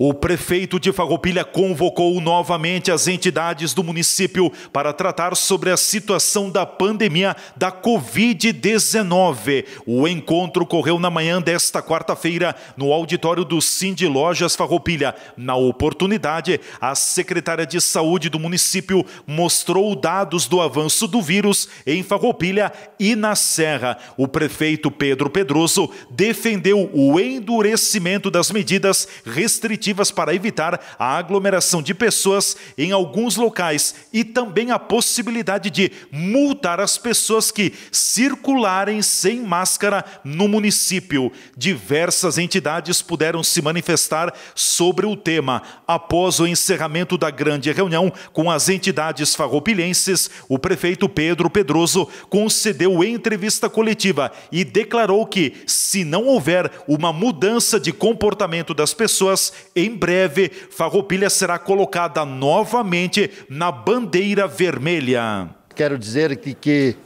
O prefeito de Farroupilha convocou novamente as entidades do município para tratar sobre a situação da pandemia da Covid-19. O encontro ocorreu na manhã desta quarta-feira no auditório do Cindy Lojas Farroupilha. Na oportunidade, a secretária de Saúde do município mostrou dados do avanço do vírus em Farroupilha e na Serra. O prefeito Pedro Pedroso defendeu o endurecimento das medidas restritivas restritivas para evitar a aglomeração de pessoas em alguns locais e também a possibilidade de multar as pessoas que circularem sem máscara no município. Diversas entidades puderam se manifestar sobre o tema. Após o encerramento da grande reunião com as entidades farroupilhenses, o prefeito Pedro Pedroso concedeu entrevista coletiva e declarou que, se não houver uma mudança de comportamento das pessoas, em breve, Farroupilha será colocada novamente na bandeira vermelha. Quero dizer que, que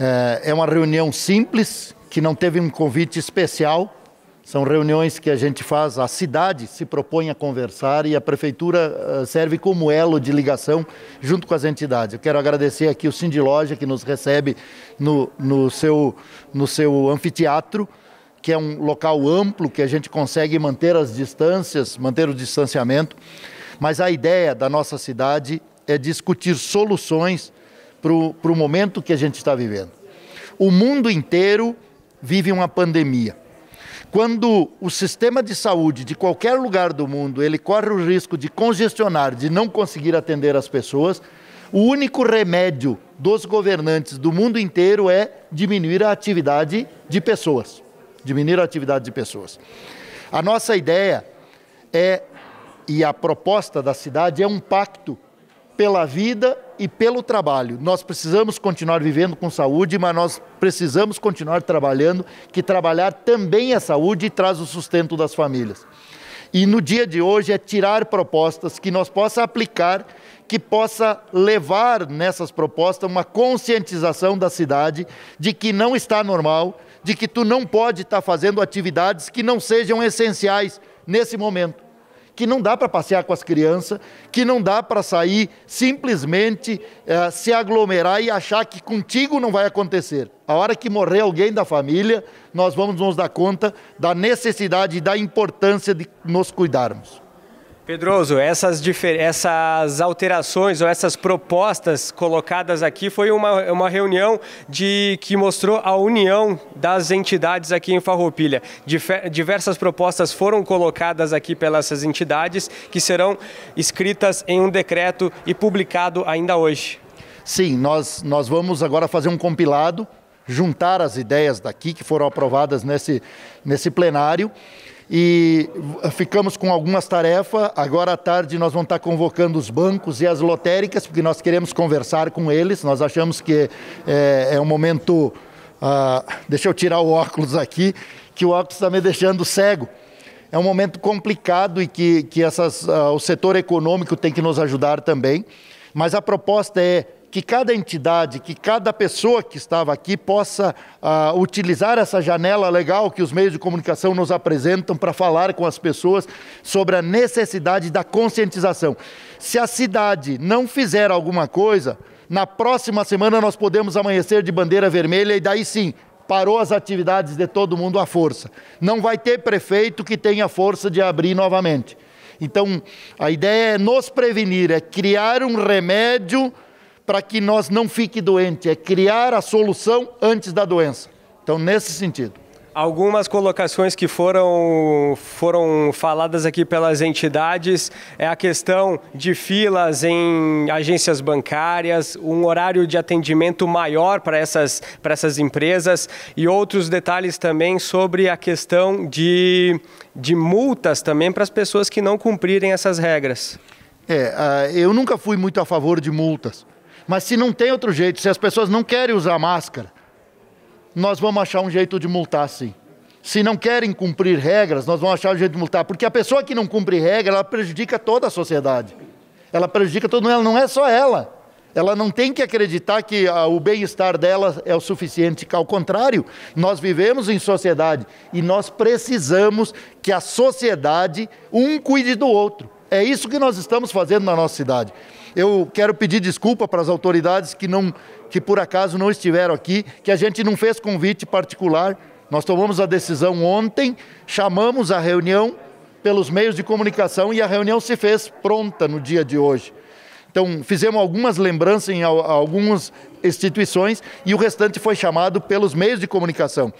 é, é uma reunião simples, que não teve um convite especial. São reuniões que a gente faz, a cidade se propõe a conversar e a prefeitura eh, serve como elo de ligação junto com as entidades. Eu quero agradecer aqui o Sindiloja que nos recebe no, no, seu, no seu anfiteatro que é um local amplo, que a gente consegue manter as distâncias, manter o distanciamento, mas a ideia da nossa cidade é discutir soluções para o momento que a gente está vivendo. O mundo inteiro vive uma pandemia. Quando o sistema de saúde de qualquer lugar do mundo ele corre o risco de congestionar, de não conseguir atender as pessoas, o único remédio dos governantes do mundo inteiro é diminuir a atividade de pessoas diminuir a atividade de pessoas. A nossa ideia é, e a proposta da cidade é um pacto pela vida e pelo trabalho. Nós precisamos continuar vivendo com saúde, mas nós precisamos continuar trabalhando, que trabalhar também é saúde e traz o sustento das famílias. E no dia de hoje é tirar propostas que nós possa aplicar, que possa levar nessas propostas uma conscientização da cidade de que não está normal, de que tu não pode estar tá fazendo atividades que não sejam essenciais nesse momento. Que não dá para passear com as crianças, que não dá para sair simplesmente eh, se aglomerar e achar que contigo não vai acontecer. A hora que morrer alguém da família, nós vamos nos dar conta da necessidade e da importância de nos cuidarmos. Pedroso, essas, essas alterações ou essas propostas colocadas aqui foi uma, uma reunião de que mostrou a união das entidades aqui em Farroupilha. Difer diversas propostas foram colocadas aqui pelas entidades que serão escritas em um decreto e publicado ainda hoje. Sim, nós, nós vamos agora fazer um compilado, juntar as ideias daqui que foram aprovadas nesse, nesse plenário e ficamos com algumas tarefas. Agora à tarde nós vamos estar convocando os bancos e as lotéricas, porque nós queremos conversar com eles. Nós achamos que é, é um momento. Ah, deixa eu tirar o óculos aqui, que o óculos está me deixando cego. É um momento complicado e que, que essas, ah, o setor econômico tem que nos ajudar também. Mas a proposta é que cada entidade, que cada pessoa que estava aqui possa uh, utilizar essa janela legal que os meios de comunicação nos apresentam para falar com as pessoas sobre a necessidade da conscientização. Se a cidade não fizer alguma coisa, na próxima semana nós podemos amanhecer de bandeira vermelha e daí sim parou as atividades de todo mundo à força. Não vai ter prefeito que tenha força de abrir novamente. Então, a ideia é nos prevenir, é criar um remédio para que nós não fique doente, é criar a solução antes da doença. Então, nesse sentido. Algumas colocações que foram, foram faladas aqui pelas entidades é a questão de filas em agências bancárias, um horário de atendimento maior para essas, para essas empresas e outros detalhes também sobre a questão de, de multas também para as pessoas que não cumprirem essas regras. É, ah, eu nunca fui muito a favor de multas. Mas se não tem outro jeito, se as pessoas não querem usar máscara, nós vamos achar um jeito de multar sim. Se não querem cumprir regras, nós vamos achar um jeito de multar. Porque a pessoa que não cumpre regra, ela prejudica toda a sociedade. Ela prejudica todo mundo, ela não é só ela. Ela não tem que acreditar que ah, o bem-estar dela é o suficiente. Ao contrário, nós vivemos em sociedade e nós precisamos que a sociedade um cuide do outro. É isso que nós estamos fazendo na nossa cidade. Eu quero pedir desculpa para as autoridades que, não, que por acaso não estiveram aqui, que a gente não fez convite particular. Nós tomamos a decisão ontem, chamamos a reunião pelos meios de comunicação e a reunião se fez pronta no dia de hoje. Então, fizemos algumas lembranças em algumas instituições e o restante foi chamado pelos meios de comunicação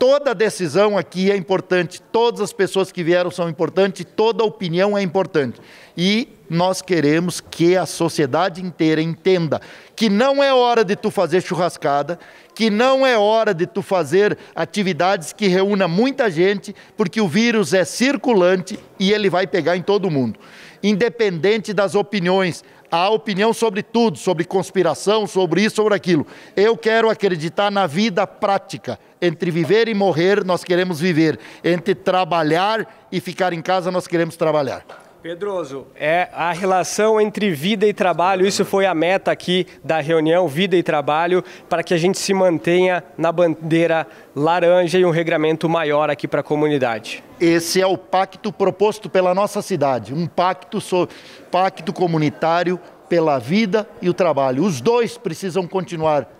toda decisão aqui é importante, todas as pessoas que vieram são importantes, toda opinião é importante. E nós queremos que a sociedade inteira entenda que não é hora de tu fazer churrascada, que não é hora de tu fazer atividades que reúna muita gente, porque o vírus é circulante e ele vai pegar em todo mundo. Independente das opiniões, Há opinião sobre tudo, sobre conspiração, sobre isso, sobre aquilo. Eu quero acreditar na vida prática. Entre viver e morrer, nós queremos viver. Entre trabalhar e ficar em casa, nós queremos trabalhar. Pedroso, é a relação entre vida e trabalho, isso foi a meta aqui da reunião, vida e trabalho, para que a gente se mantenha na bandeira laranja e um regramento maior aqui para a comunidade. Esse é o pacto proposto pela nossa cidade, um pacto, pacto comunitário pela vida e o trabalho. Os dois precisam continuar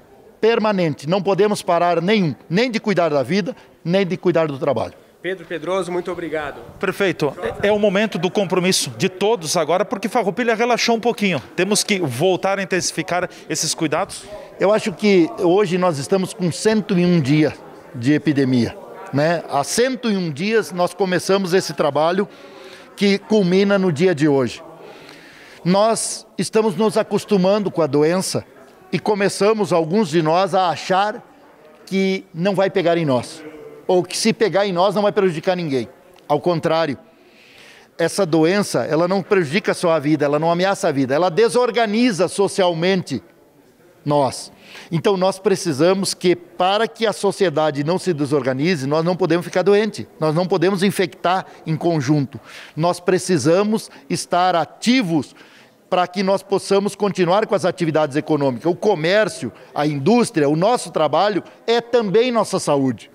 permanente, não podemos parar nenhum, nem de cuidar da vida, nem de cuidar do trabalho. Pedro Pedroso, muito obrigado. Prefeito, é o momento do compromisso de todos agora, porque Farroupilha relaxou um pouquinho. Temos que voltar a intensificar esses cuidados? Eu acho que hoje nós estamos com 101 dias de epidemia. Né? Há 101 dias nós começamos esse trabalho que culmina no dia de hoje. Nós estamos nos acostumando com a doença e começamos, alguns de nós, a achar que não vai pegar em nós ou que se pegar em nós não vai prejudicar ninguém. Ao contrário, essa doença, ela não prejudica só a vida, ela não ameaça a vida, ela desorganiza socialmente nós. Então nós precisamos que para que a sociedade não se desorganize, nós não podemos ficar doente, nós não podemos infectar em conjunto. Nós precisamos estar ativos para que nós possamos continuar com as atividades econômicas. O comércio, a indústria, o nosso trabalho é também nossa saúde.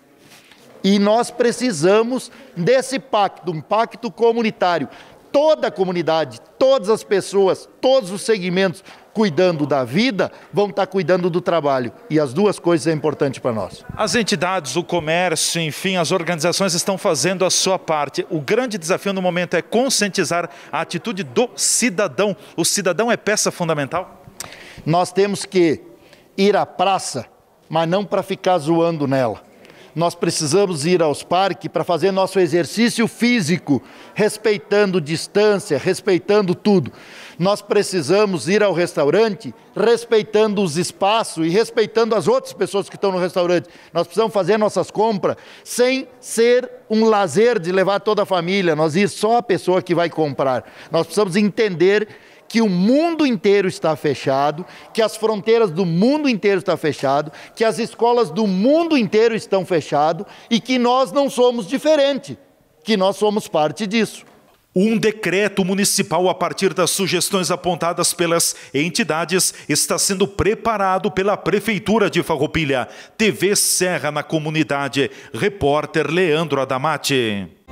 E nós precisamos desse pacto, um pacto comunitário. Toda a comunidade, todas as pessoas, todos os segmentos cuidando da vida vão estar cuidando do trabalho. E as duas coisas são é importantes para nós. As entidades, o comércio, enfim, as organizações estão fazendo a sua parte. O grande desafio no momento é conscientizar a atitude do cidadão. O cidadão é peça fundamental? Nós temos que ir à praça, mas não para ficar zoando nela nós precisamos ir aos parques para fazer nosso exercício físico, respeitando distância, respeitando tudo. Nós precisamos ir ao restaurante respeitando os espaços e respeitando as outras pessoas que estão no restaurante. Nós precisamos fazer nossas compras sem ser um lazer de levar toda a família, nós ir só a pessoa que vai comprar. Nós precisamos entender que o mundo inteiro está fechado, que as fronteiras do mundo inteiro estão fechado, que as escolas do mundo inteiro estão fechado e que nós não somos diferente, que nós somos parte disso. Um decreto municipal, a partir das sugestões apontadas pelas entidades, está sendo preparado pela Prefeitura de Farroupilha. TV Serra na Comunidade. Repórter Leandro Adamati.